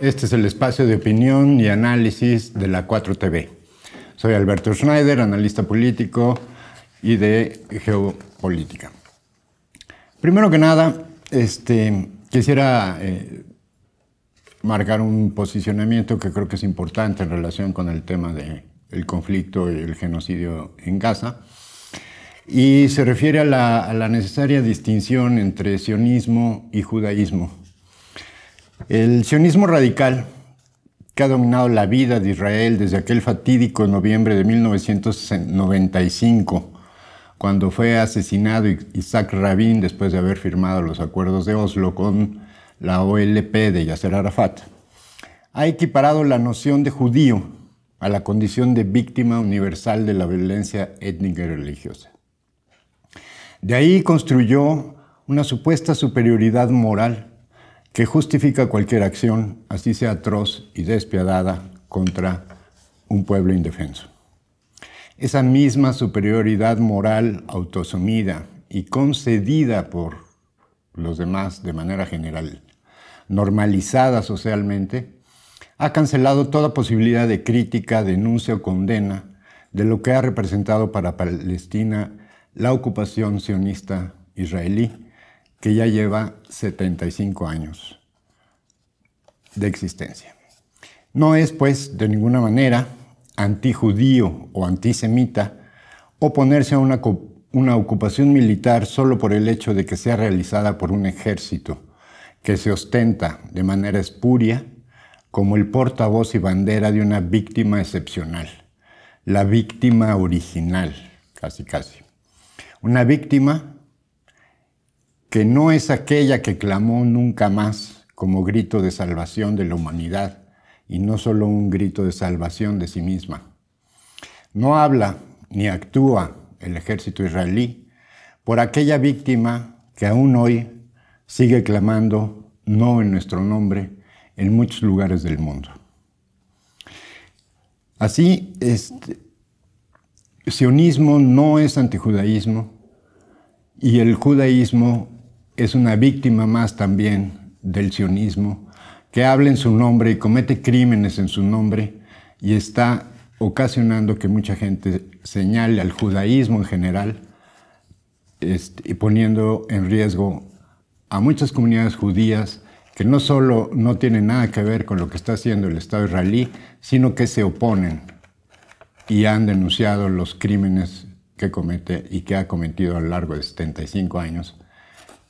Este es el espacio de opinión y análisis de la 4TV. Soy Alberto Schneider, analista político y de geopolítica. Primero que nada, este, quisiera eh, marcar un posicionamiento que creo que es importante en relación con el tema del conflicto y el genocidio en Gaza y se refiere a la, necesaria distinción entre sionismo y judaísmo. El sionismo radical, que ha dominado la vida de Israel desde aquel fatídico noviembre de 1995, cuando fue asesinado Isaac Rabin después de haber firmado los acuerdos de Oslo con la OLP de Yasser Arafat, ha equiparado la noción de judío a la condición de víctima universal de la violencia étnica y religiosa. De ahí construyó una supuesta superioridad moral que justifica cualquier acción, así sea atroz y despiadada, contra un pueblo indefenso. Esa misma superioridad moral autosumida y concedida por los demás de manera general, normalizada socialmente, ha cancelado toda posibilidad de crítica, denuncia o condena de lo que ha representado para Palestina la ocupación sionista israelí, que ya lleva 75 años de existencia. No es, pues, de ninguna manera antijudío o antisemita oponerse a una, una ocupación militar solo por el hecho de que sea realizada por un ejército que se ostenta de manera espuria como el portavoz y bandera de una víctima excepcional, la víctima original, casi casi. Una víctima que no es aquella que clamó nunca más como grito de salvación de la humanidad y no solo un grito de salvación de sí misma. No habla ni actúa el ejército israelí por aquella víctima que aún hoy sigue clamando no en nuestro nombre en muchos lugares del mundo. Así, este, sionismo no es antijudaísmo y el judaísmo es una víctima más también del sionismo que habla en su nombre y comete crímenes en su nombre y está ocasionando que mucha gente señale al judaísmo en general este, y poniendo en riesgo a muchas comunidades judías que no solo no tienen nada que ver con lo que está haciendo el Estado israelí, sino que se oponen y han denunciado los crímenes que comete y que ha cometido a lo largo de 75 años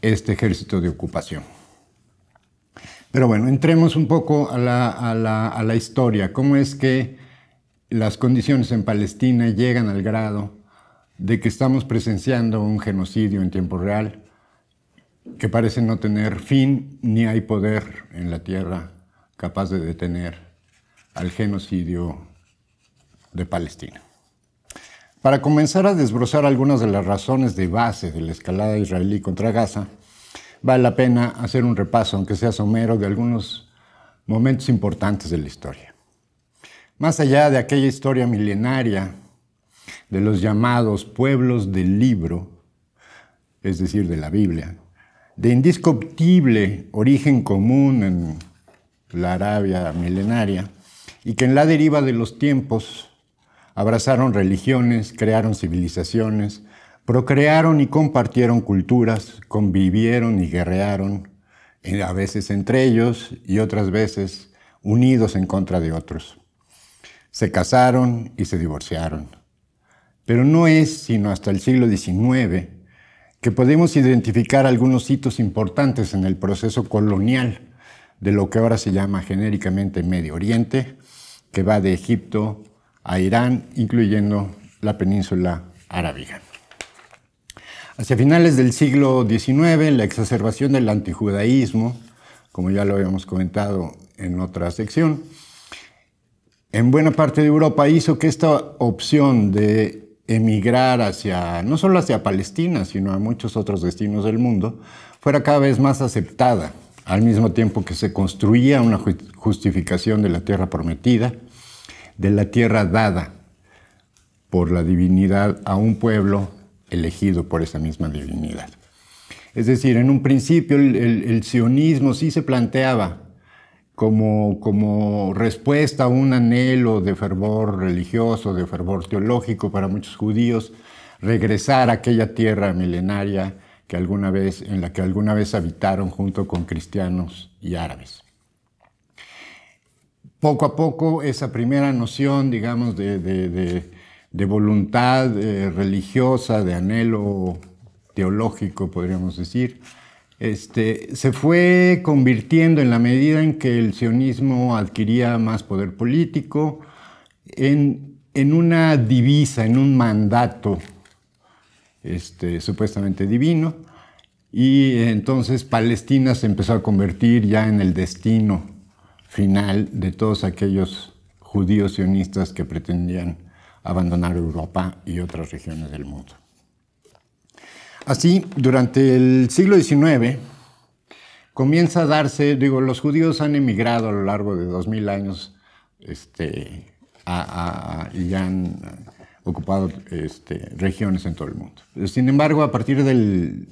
este ejército de ocupación. Pero bueno, entremos un poco a la, a la historia. ¿Cómo es que las condiciones en Palestina llegan al grado de que estamos presenciando un genocidio en tiempo real que parece no tener fin ni hay poder en la tierra capaz de detener al genocidio de Palestina. Para comenzar a desbrozar algunas de las razones de base de la escalada israelí contra Gaza, vale la pena hacer un repaso, aunque sea somero, de algunos momentos importantes de la historia. Más allá de aquella historia milenaria de los llamados pueblos del libro, es decir, de la Biblia, de indiscutible origen común en la Arabia milenaria, y que en la deriva de los tiempos abrazaron religiones, crearon civilizaciones, procrearon y compartieron culturas, convivieron y guerrearon, eh, a veces entre ellos y otras veces unidos en contra de otros. Se casaron y se divorciaron. Pero no es sino hasta el siglo XIX que podemos identificar algunos hitos importantes en el proceso colonial de lo que ahora se llama genéricamente Medio Oriente, que va de Egipto a Irán, incluyendo la península arábiga. Hacia finales del siglo XIX, la exacerbación del antijudaísmo, como ya lo habíamos comentado en otra sección, en buena parte de Europa hizo que esta opción de emigrar hacia, no solo hacia Palestina, sino a muchos otros destinos del mundo, fuera cada vez más aceptada, al mismo tiempo que se construía una justificación de la tierra prometida, de la tierra dada por la divinidad a un pueblo elegido por esa misma divinidad. Es decir, en un principio el, sionismo sí se planteaba como, como, respuesta a un anhelo de fervor religioso, de fervor teológico para muchos judíos, regresar a aquella tierra milenaria que alguna vez, en la que alguna vez habitaron junto con cristianos y árabes poco a poco esa primera noción, digamos, de, voluntad eh, religiosa, de anhelo teológico, podríamos decir, este, se fue convirtiendo en la medida en que el sionismo adquiría más poder político en, una divisa, en un mandato este, supuestamente divino, y entonces Palestina se empezó a convertir ya en el destino final de todos aquellos judíos sionistas que pretendían abandonar Europa y otras regiones del mundo. Así, durante el siglo XIX, comienza a darse, digo, los judíos han emigrado a lo largo de 2000 años este, y han ocupado este, regiones en todo el mundo. Sin embargo, a partir del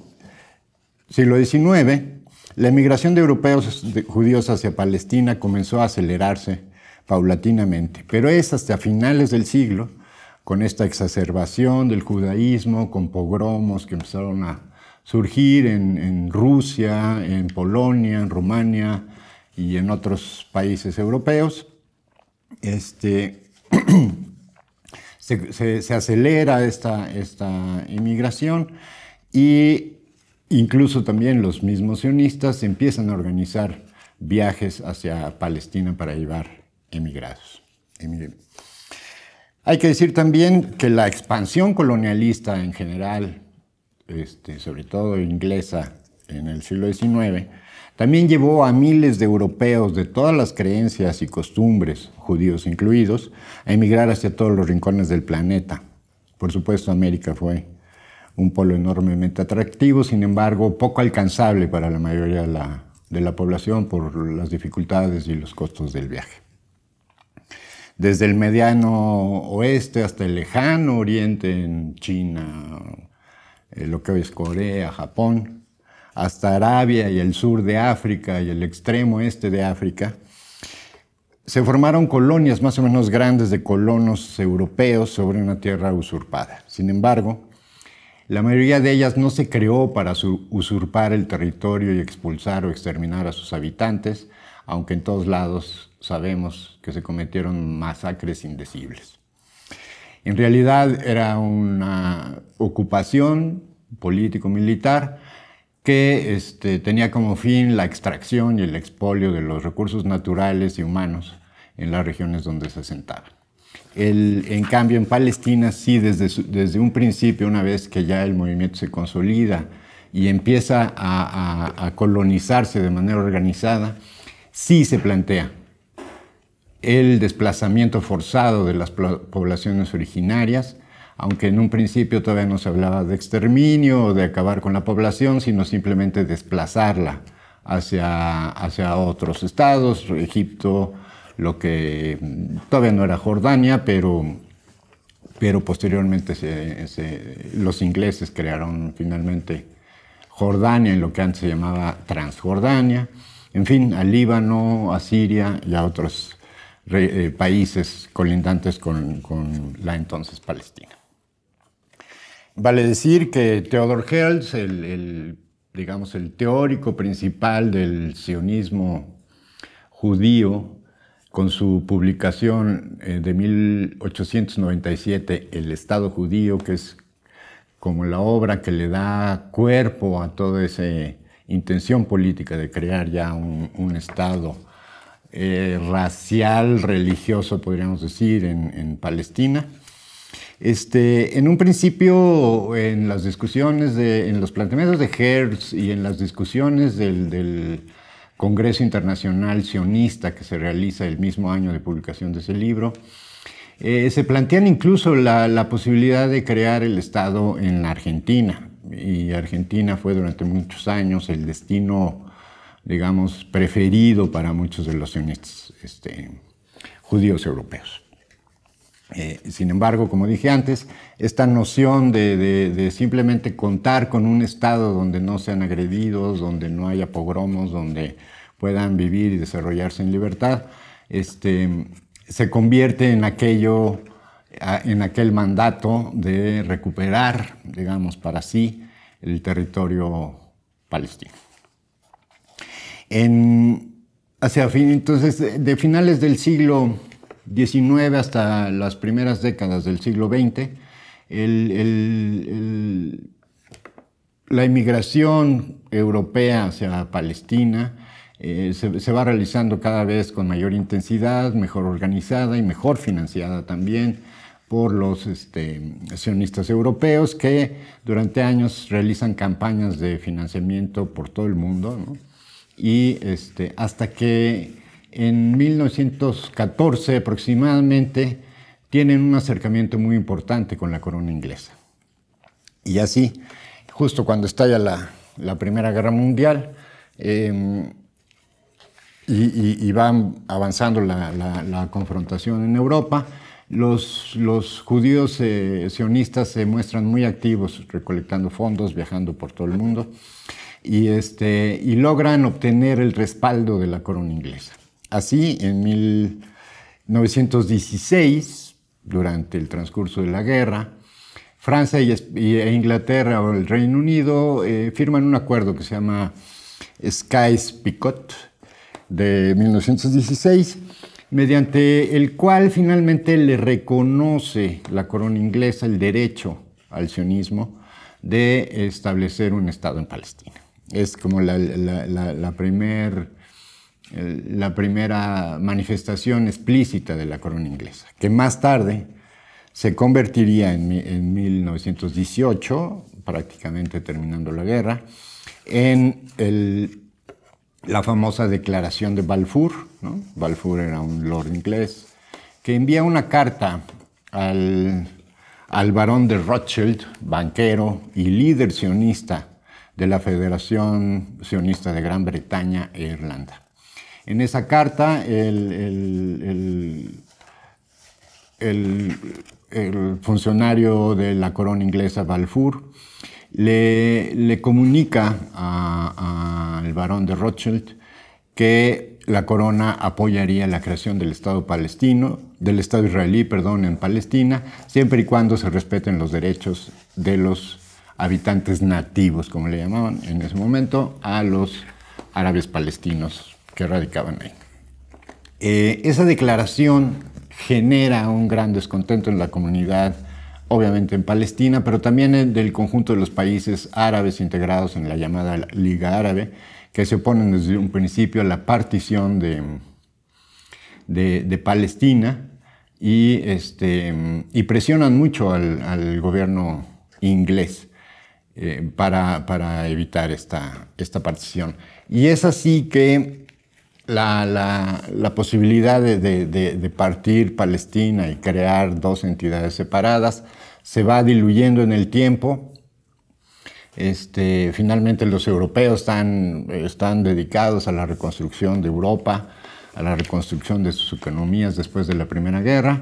siglo XIX, la emigración de europeos judíos hacia Palestina comenzó a acelerarse paulatinamente, pero es hasta finales del siglo, con esta exacerbación del judaísmo, con pogromos que empezaron a surgir en, Rusia, en Polonia, en Rumania y en otros países europeos, este, se, acelera esta, esta inmigración y Incluso también los mismos sionistas empiezan a organizar viajes hacia Palestina para llevar emigrados. Hay que decir también que la expansión colonialista en general, este, sobre todo inglesa, en el siglo XIX, también llevó a miles de europeos de todas las creencias y costumbres, judíos incluidos, a emigrar hacia todos los rincones del planeta. Por supuesto, América fue un polo enormemente atractivo, sin embargo, poco alcanzable para la mayoría de la, población por las dificultades y los costos del viaje. Desde el mediano oeste hasta el lejano oriente en China, eh, lo que hoy es Corea, Japón, hasta Arabia y el sur de África y el extremo este de África, se formaron colonias más o menos grandes de colonos europeos sobre una tierra usurpada. Sin embargo, la mayoría de ellas no se creó para usurpar el territorio y expulsar o exterminar a sus habitantes, aunque en todos lados sabemos que se cometieron masacres indecibles. En realidad era una ocupación político-militar que este, tenía como fin la extracción y el expolio de los recursos naturales y humanos en las regiones donde se asentaban en cambio, en Palestina sí, desde, desde un principio, una vez que ya el movimiento se consolida y empieza a, a colonizarse de manera organizada, sí se plantea el desplazamiento forzado de las poblaciones originarias, aunque en un principio todavía no se hablaba de exterminio o de acabar con la población, sino simplemente desplazarla hacia, hacia otros estados, Egipto, lo que mm, todavía no era Jordania, pero, pero posteriormente los ingleses crearon finalmente Jordania en lo que antes se llamaba Transjordania, en fin, al Líbano, a Siria y a otros eh, países colindantes con, la entonces Palestina. Vale decir que Theodor Herzl, el, digamos, el teórico principal del sionismo judío, con su publicación eh, de 1897, El Estado Judío, que es como la obra que le da cuerpo a toda esa intención política de crear ya un, Estado eh, racial, religioso, podríamos decir, en, Palestina. Este, en un principio, en las discusiones, de, en los planteamientos de Hertz y en las discusiones del Congreso Internacional Sionista que se realiza el mismo año de publicación de ese libro. Eh, se plantean incluso la, posibilidad de crear el Estado en la Argentina. Y Argentina fue durante muchos años el destino, digamos, preferido para muchos de los sionistas este, judíos europeos. Eh, sin embargo, como dije antes, esta noción de, simplemente contar con un Estado donde no sean agredidos, donde no haya pogromos, donde puedan vivir y desarrollarse en libertad, este, se convierte en aquello, en aquel mandato de recuperar, digamos, para sí el territorio palestino. hacia fin, entonces, de finales del siglo 19 hasta las primeras décadas del siglo XX, la inmigración europea hacia Palestina eh, se, va realizando cada vez con mayor intensidad, mejor organizada y mejor financiada también por los sionistas este, europeos que durante años realizan campañas de financiamiento por todo el mundo y este, hasta que en 1914 aproximadamente, tienen un acercamiento muy importante con la corona inglesa. Y así, justo cuando estalla la, la Primera Guerra Mundial, em, y, va avanzando la, confrontación en Europa, los, los judíos eh, sionistas se muestran muy activos, recolectando fondos, viajando por todo el mundo, y, este, y logran obtener el respaldo de la corona inglesa. Así, en 1916, durante el transcurso de la guerra, Francia e Inglaterra o el Reino Unido eh, firman un acuerdo que se llama Skies picot de 1916, mediante el cual finalmente le reconoce la corona inglesa el derecho al sionismo de establecer un Estado en Palestina. Es como la, la primer la primera manifestación explícita de la corona inglesa, que más tarde se convertiría en, 1918, prácticamente terminando la guerra, en la famosa declaración de Balfour. Balfour era un lord inglés que envía una carta al, al barón de Rothschild, banquero y líder sionista de la Federación Sionista de Gran Bretaña e Irlanda en esa carta, el, funcionario de la corona inglesa Balfour le, comunica al barón de Rothschild que la corona apoyaría la creación del Estado palestino, del Estado israelí, perdón, en Palestina, siempre y cuando se respeten los derechos de los habitantes nativos, como le llamaban en ese momento, a los árabes palestinos que radicaban ahí. Eh, esa declaración genera un gran descontento en la comunidad, obviamente en Palestina, pero también en, del conjunto de los países árabes integrados en la llamada Liga Árabe, que se oponen desde un principio a la partición de, de, Palestina y, este, y presionan mucho al, gobierno inglés. Eh, para, para, evitar esta, esta partición. Y es así que la, posibilidad de, partir Palestina y crear dos entidades separadas se va diluyendo en el tiempo. Este, finalmente los europeos están, dedicados a la reconstrucción de Europa, a la reconstrucción de sus economías después de la Primera Guerra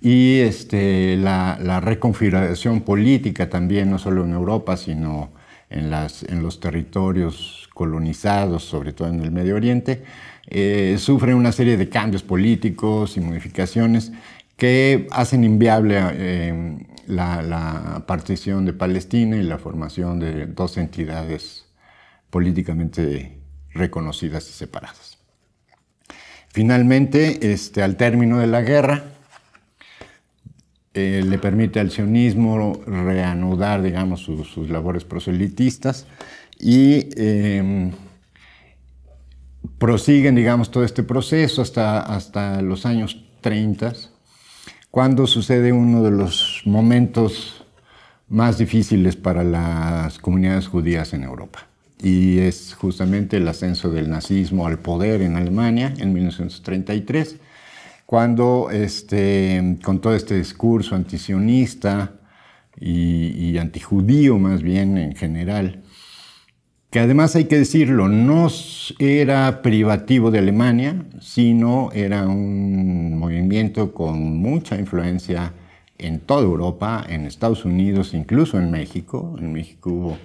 y este, la, la, reconfiguración política también, no solo en Europa, sino en los territorios colonizados, sobre todo en el Medio Oriente. Eh, sufre una serie de cambios políticos y modificaciones que hacen inviable eh, la, partición de Palestina y la formación de dos entidades políticamente reconocidas y separadas. Finalmente, este, al término de la guerra, eh, le permite al sionismo reanudar, digamos, sus, labores proselitistas y em, prosiguen, digamos, todo este proceso hasta, hasta los años 30, cuando sucede uno de los momentos más difíciles para las comunidades judías en Europa. Y es justamente el ascenso del nazismo al poder en Alemania en 1933, cuando este, con todo este discurso antisionista y, y antijudío más bien en general, que además hay que decirlo, no era privativo de Alemania, sino era un movimiento con mucha influencia en toda Europa, en Estados Unidos, incluso en México. En México hubo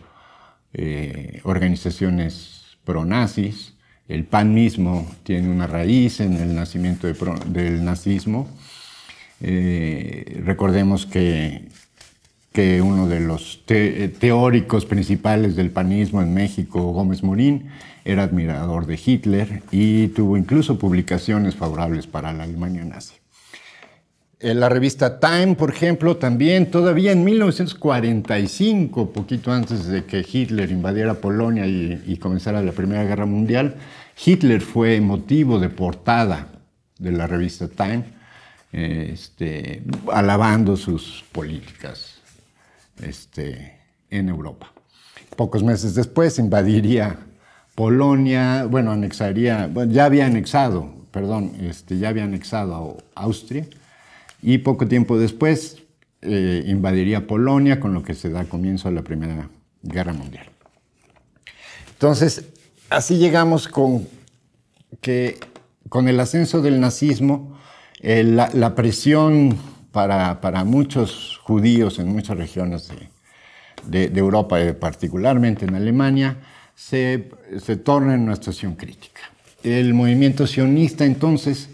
eh, organizaciones pro-nazis. El PAN mismo tiene una raíz en el nacimiento del nazismo. Eh, recordemos que que uno de los eh, teóricos principales del panismo en México, Gómez Morín, era admirador de Hitler y tuvo incluso publicaciones favorables para la Alemania nazi. En la revista Time, por ejemplo, también todavía en 1945, poquito antes de que Hitler invadiera Polonia y, comenzara la Primera Guerra Mundial, Hitler fue motivo de portada de la revista Time, eh, este, alabando sus políticas este, en Europa. Pocos meses después invadiría Polonia, bueno, anexaría, ya había anexado, perdón, este, ya había anexado a Austria y poco tiempo después eh, invadiría Polonia, con lo que se da comienzo a la Primera Guerra Mundial. Entonces, así llegamos con que con el ascenso del nazismo, eh, la presión para, muchos judíos en muchas regiones de, de, Europa, eh, particularmente en Alemania, se, torna en una situación crítica. El movimiento sionista entonces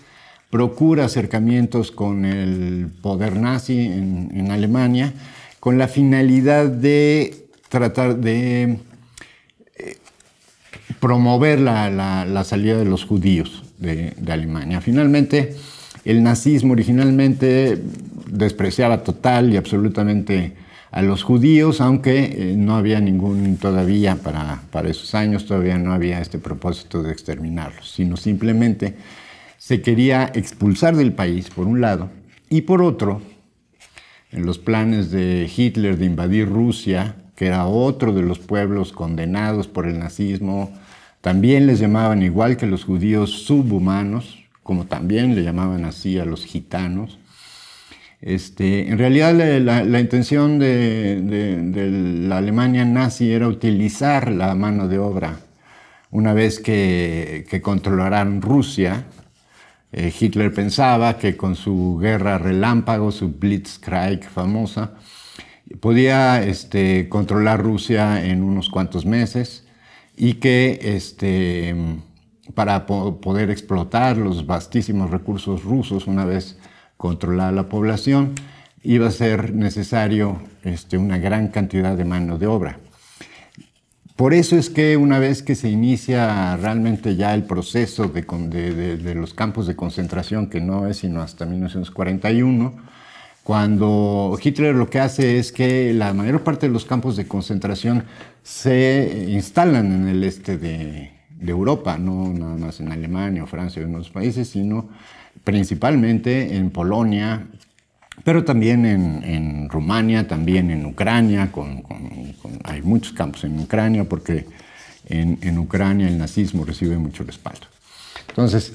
procura acercamientos con el poder nazi en, Alemania con la finalidad de tratar de eh, promover la, salida de los judíos de, de Alemania. Finalmente, el nazismo originalmente despreciaba total y absolutamente a los judíos, aunque eh, no había ningún todavía para, para esos años, todavía no había este propósito de exterminarlos, sino simplemente se quería expulsar del país, por un lado, y por otro, en los planes de Hitler de invadir Rusia, que era otro de los pueblos condenados por el nazismo, también les llamaban, igual que los judíos, subhumanos, como también le llamaban así a los gitanos. Este, en realidad la, intención de, la Alemania nazi era utilizar la mano de obra. Una vez que, controlaran Rusia, eh, Hitler pensaba que con su guerra relámpago, su Blitzkrieg famosa, podía este, controlar Rusia en unos cuantos meses y que este, para poder explotar los vastísimos recursos rusos una vez controlada la población, iba a ser necesario este, una gran cantidad de mano de obra. Por eso es que una vez que se inicia realmente ya el proceso de, de, los campos de concentración, que no es sino hasta 1941, cuando Hitler lo que hace es que la mayor parte de los campos de concentración se instalan en el este de, de Europa, no nada más en Alemania o Francia o en otros países, sino principalmente en Polonia, pero también en, en Rumania, también en Ucrania, hay muchos campos en Ucrania porque en, Ucrania el nazismo recibe mucho respaldo. Entonces,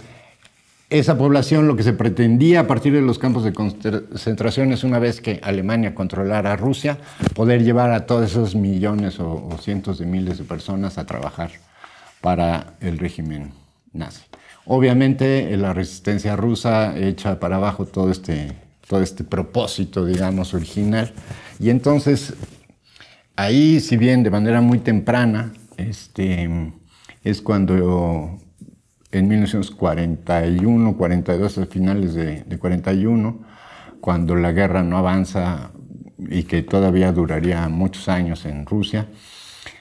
esa población lo que se pretendía a partir de los campos de concentración es una vez que Alemania controlara Rusia, poder llevar a todos esos millones o cientos de miles de personas a trabajar para el régimen nazi. Obviamente eh, la resistencia rusa echa para abajo todo este, todo este propósito, digamos, original. Y entonces, ahí, si bien de manera muy temprana, este, es cuando en 1941, 42, a finales de, de 41, cuando la guerra no avanza y que todavía duraría muchos años en Rusia,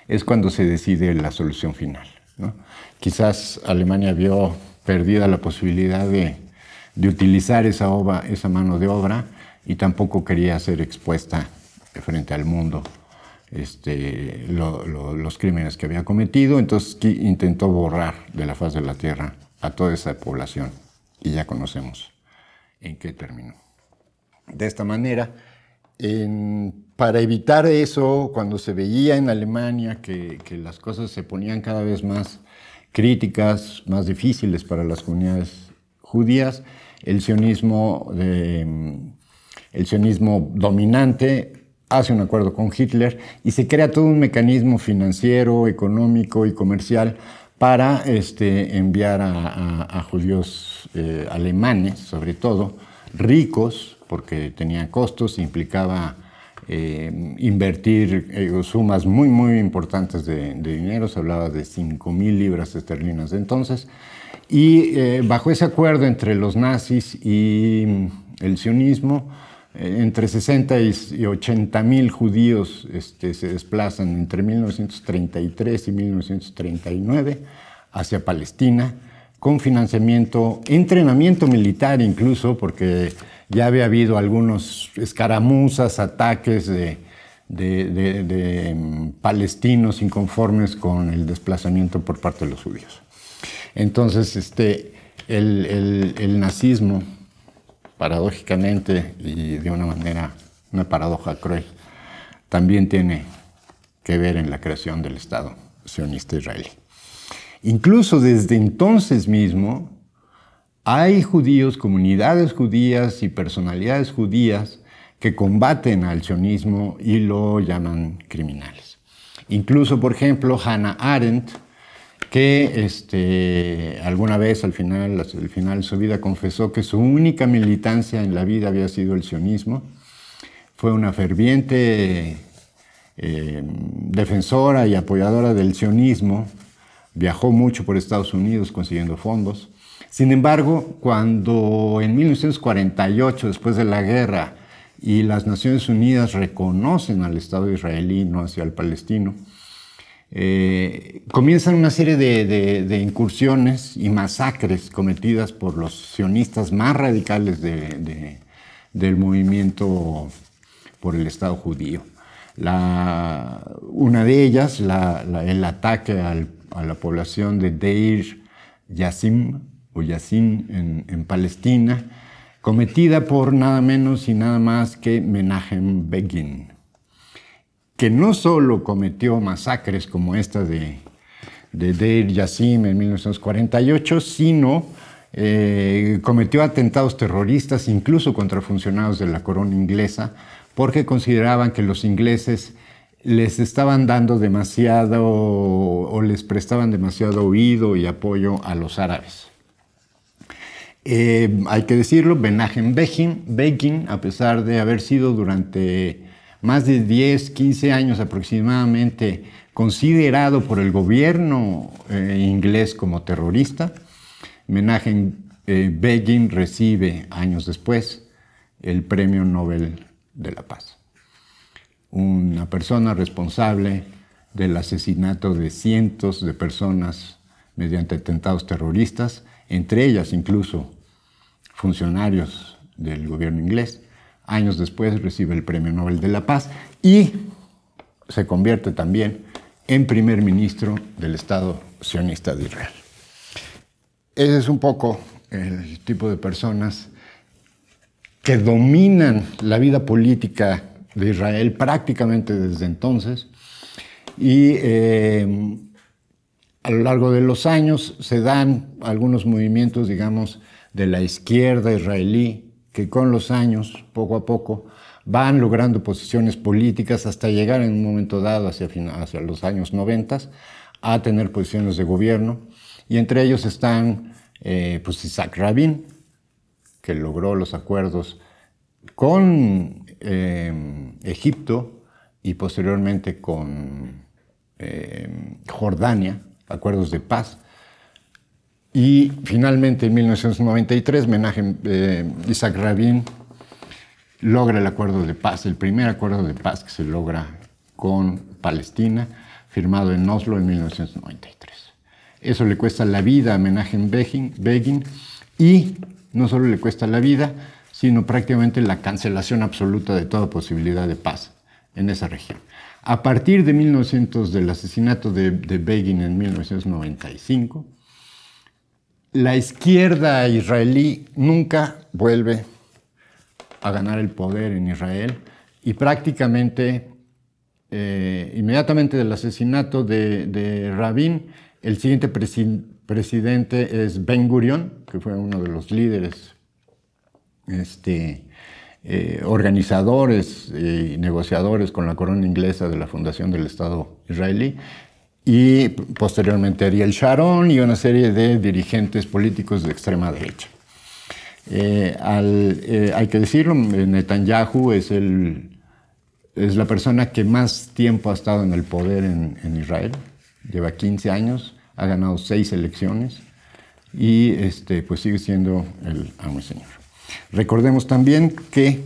es cuando se decide la solución final quizás Alemania vio perdida la posibilidad de, utilizar esa, mano de obra y tampoco quería ser expuesta frente al mundo este, los crímenes que había cometido, entonces intentó borrar de la faz de la tierra a toda esa población y ya conocemos en qué terminó. De esta manera, para evitar eso, cuando se veía en Alemania que las cosas se ponían cada vez más críticas más difíciles para las comunidades judías. El sionismo, mm, el dominante hace un acuerdo con Hitler y se crea todo un mecanismo financiero, económico y comercial para este, enviar a, judíos eh, alemanes, sobre todo, ricos, porque tenía costos, implicaba eh, invertir eh, sumas muy, muy importantes de, dinero, se hablaba de 5.000 mil libras esterlinas de entonces, y eh, bajo ese acuerdo entre los nazis y mm, el sionismo, entre 60 y 80 mil judíos este, se desplazan entre 1933 y 1939 hacia Palestina con financiamiento, entrenamiento militar incluso, porque ya había habido algunos escaramuzas, ataques de, mm, palestinos inconformes con el desplazamiento por parte de los judíos. Entonces, este, el, el nazismo, paradójicamente y de una manera, una paradoja cruel, también tiene que ver en la creación del Estado sionista israelí. Incluso desde entonces mismo hay judíos, comunidades judías y personalidades judías que combaten al sionismo y lo llaman criminales. Incluso, por ejemplo, Hannah Arendt, que este, alguna vez al final, final de su vida confesó que su única militancia en la vida había sido el sionismo. Fue una ferviente eh, defensora y apoyadora del sionismo viajó mucho por Estados Unidos consiguiendo fondos. Sin embargo, cuando en 1948, después de la guerra, y las Naciones Unidas reconocen al Estado israelí, no hacia el palestino, eh, comienzan una serie de, incursiones y masacres cometidas por los sionistas más radicales del movimiento por el Estado judío. una de ellas, el ataque al a la población de Deir Yassim o Yassin en, Palestina, cometida por nada menos y nada más que Menahem Begin, que no solo cometió masacres como esta de, Deir Yassim en 1948, sino eh, cometió atentados terroristas incluso contra funcionarios de la corona inglesa, porque consideraban que los ingleses les estaban dando demasiado o les prestaban demasiado oído y apoyo a los árabes. Eh, hay que decirlo, Benajem Begin, a pesar de haber sido durante más de 10, 15 años aproximadamente considerado por el gobierno eh, inglés como terrorista, Menagen eh, Begin recibe años después el Premio Nobel de la Paz una persona responsable del asesinato de cientos de personas mediante atentados terroristas, entre ellas incluso funcionarios del gobierno inglés. Años después recibe el Premio Nobel de la Paz y se convierte también en primer ministro del Estado sionista de Israel. Ese es un poco el tipo de personas que dominan la vida política de Israel prácticamente desde entonces. Y eh, a lo largo de los años se dan algunos movimientos, digamos, de la izquierda israelí, que con los años, poco a poco, van logrando posiciones políticas hasta llegar en un momento dado, hacia, hacia los años 90, a tener posiciones de gobierno. Y entre ellos están eh, pues Isaac Rabin, que logró los acuerdos con Em, Egipto y posteriormente con em, Jordania, acuerdos de paz. Y finalmente en 1993, em, Isaac Rabin logra el acuerdo de paz, el primer acuerdo de paz que se logra con Palestina, firmado en Oslo en 1993. Eso le cuesta la vida a homenaje Begin, Begin y no solo le cuesta la vida, sino prácticamente la cancelación absoluta de toda posibilidad de paz en esa región. A partir de 1900, del asesinato de, Begin en 1995, la izquierda israelí nunca vuelve a ganar el poder en Israel y prácticamente eh, inmediatamente del asesinato de, Rabin, el siguiente presidente es Ben Gurion, que fue uno de los líderes este, eh, organizadores y negociadores con la corona inglesa de la fundación del Estado israelí, y posteriormente Ariel Sharon y una serie de dirigentes políticos de extrema derecha. Eh, eh, hay que decirlo, Netanyahu es, la persona que más tiempo ha estado en el poder en, Israel, lleva 15 años, ha ganado 6 elecciones y este, pues sigue siendo el amo señor. Recordemos también que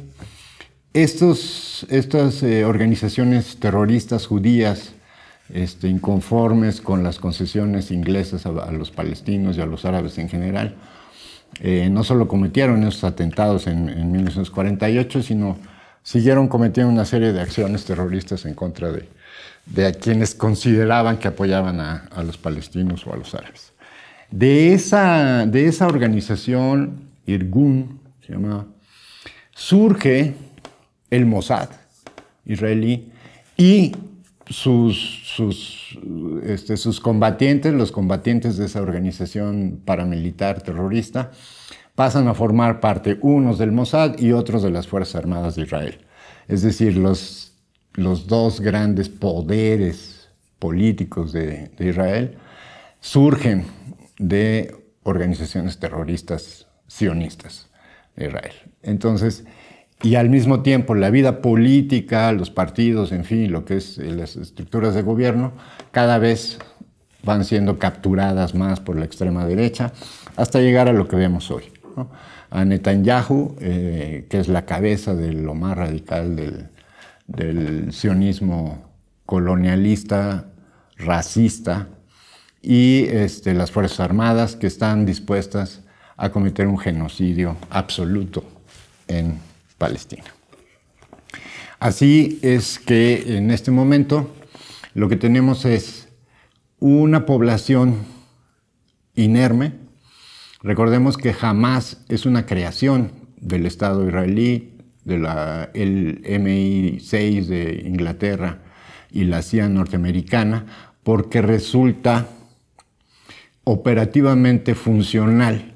estos, estas eh, organizaciones terroristas judías este, inconformes con las concesiones inglesas a, los palestinos y a los árabes en general, eh, no solo cometieron esos atentados en, 1948, sino siguieron cometiendo una serie de acciones terroristas en contra de, quienes consideraban que apoyaban a, los palestinos o a los árabes. De esa, de esa organización, Irgun, surge el Mossad israelí y sus, este, sus, combatientes, los combatientes de esa organización paramilitar terrorista, pasan a formar parte unos del Mossad y otros de las Fuerzas Armadas de Israel. Es decir, los, los dos grandes poderes políticos de Israel surgen de organizaciones terroristas sionistas. Israel. Entonces, y al mismo tiempo la vida política, los partidos, en fin, lo que es eh, las estructuras de gobierno, cada vez van siendo capturadas más por la extrema derecha, hasta llegar a lo que vemos hoy. ¿no? A Netanyahu, eh, que es la cabeza de lo más radical del, sionismo colonialista, racista, y este, las Fuerzas Armadas que están dispuestas a cometer un genocidio absoluto en Palestina. Así es que en este momento lo que tenemos es una población inerme. Recordemos que jamás es una creación del Estado israelí, del MI6 de Inglaterra y la CIA norteamericana, porque resulta operativamente funcional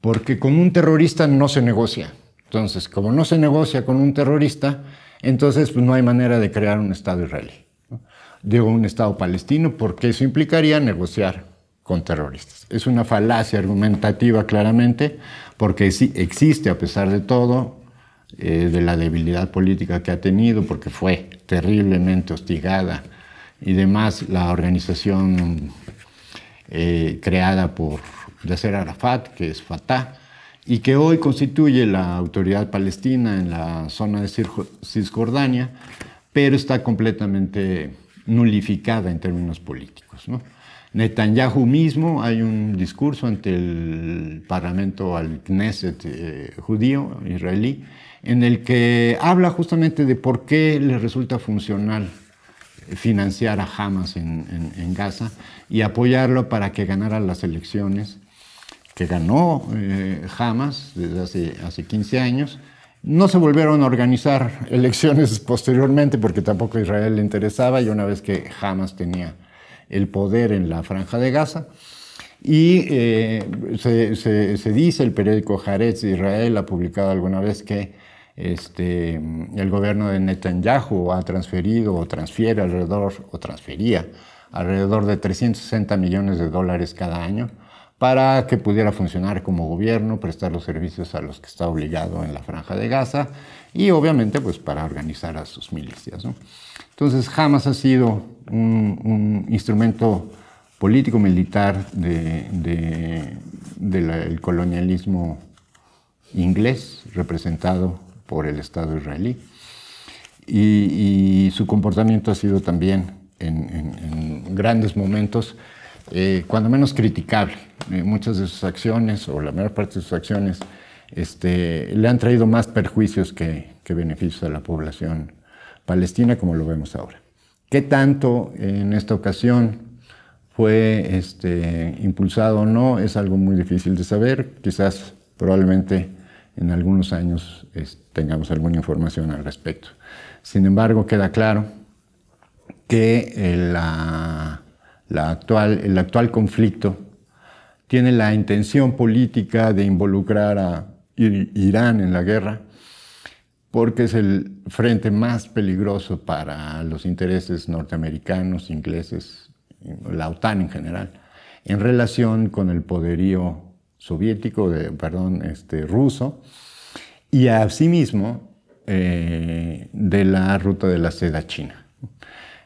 porque con un terrorista no se negocia. Entonces, como no se negocia con un terrorista, entonces pues, no hay manera de crear un Estado israelí, Digo, un Estado palestino, porque eso implicaría negociar con terroristas. Es una falacia argumentativa claramente, porque sí existe a pesar de todo, eh, de la debilidad política que ha tenido, porque fue terriblemente hostigada y demás la organización eh, creada por de ser Arafat, que es Fatah, y que hoy constituye la autoridad palestina en la zona de Cisjordania, pero está completamente nulificada en términos políticos. Netanyahu mismo, hay un discurso ante el Parlamento al Knesset eh, judío, israelí, en el que habla justamente de por qué le resulta funcional financiar a Hamas en, en, en Gaza y apoyarlo para que ganara las elecciones que ganó eh, Hamas desde hace, 15 años. No se volvieron a organizar elecciones posteriormente porque tampoco a Israel le interesaba y una vez que Hamas tenía el poder en la franja de Gaza. Y eh, se, dice, el periódico jarez de Israel ha publicado alguna vez que este, el gobierno de Netanyahu ha transferido o transfiere alrededor, o transfería alrededor de 360 millones de dólares cada año para que pudiera funcionar como gobierno, prestar los servicios a los que está obligado en la franja de Gaza y obviamente pues para organizar a sus milicias. Entonces jamás ha sido un, instrumento político-militar del colonialismo inglés representado por el Estado israelí. Y, su comportamiento ha sido también en grandes momentos eh, cuando menos criticable. Eh, muchas de sus acciones, o la mayor parte de sus acciones, este, le han traído más perjuicios que, beneficios a la población palestina, como lo vemos ahora. ¿Qué tanto en esta ocasión fue este, impulsado o no es algo muy difícil de saber. Quizás probablemente en algunos años tengamos alguna información al respecto. Sin embargo, queda claro que eh, la la actual, el actual conflicto tiene la intención política de involucrar a Irán en la guerra, porque es el frente más peligroso para los intereses norteamericanos, ingleses, la OTAN en general, en relación con el poderío soviético, de, perdón, este, ruso, y asimismo eh, de la ruta de la seda china.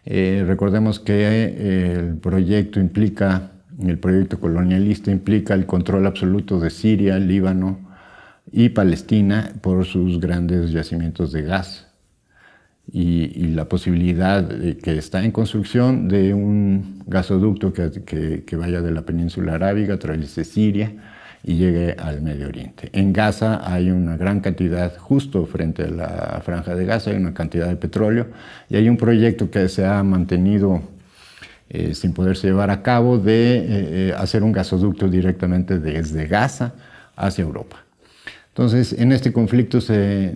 Eh, recordemos que eh, el proyecto implica, el proyecto colonialista implica el control absoluto de Siria, Líbano y Palestina por sus grandes yacimientos de gas y, la posibilidad que está en construcción de un gasoducto que, que vaya de la península arábiga, atraviese Siria y llegue al Medio Oriente. En Gaza hay una gran cantidad, justo frente a la franja de Gaza, hay una cantidad de petróleo y hay un proyecto que se ha mantenido eh, sin poderse llevar a cabo de eh, eh, hacer un gasoducto directamente desde Gaza hacia Europa. Entonces, en este conflicto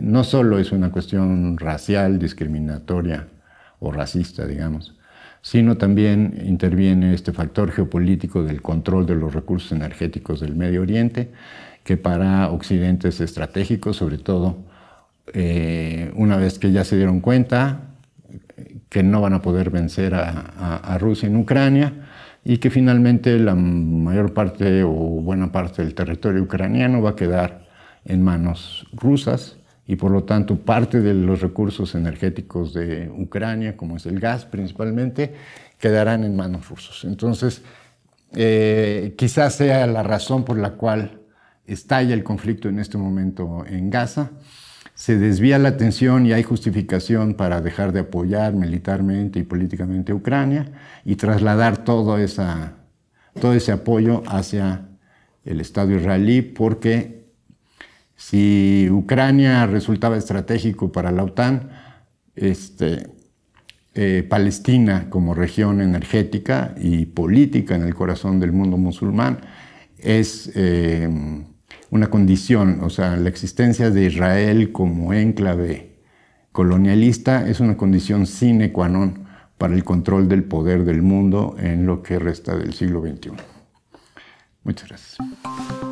no solo es una cuestión racial, discriminatoria o racista, digamos, sino también interviene este factor geopolítico del control de los recursos energéticos del Medio Oriente, que para Occidente es estratégico, sobre todo eh, una vez que ya se dieron cuenta eh, que no van a poder vencer a Rusia en Ucrania y que finalmente la mayor parte o buena parte del territorio ucraniano va a quedar en manos rusas y por lo tanto parte de los recursos energéticos de Ucrania, como es el gas principalmente, quedarán en manos rusos. Entonces, eh, quizás sea la razón por la cual estalla el conflicto en este momento en Gaza. Se desvía la atención y hay justificación para dejar de apoyar militarmente y políticamente a Ucrania y trasladar todo, esa, todo ese apoyo hacia el Estado israelí porque si Ucrania resultaba estratégico para la OTAN, este, eh, Palestina como región energética y política en el corazón del mundo musulmán es em, una condición, o sea, la existencia de Israel como enclave colonialista es una condición sine qua non para el control del poder del mundo en lo que resta del siglo XXI. Muchas gracias.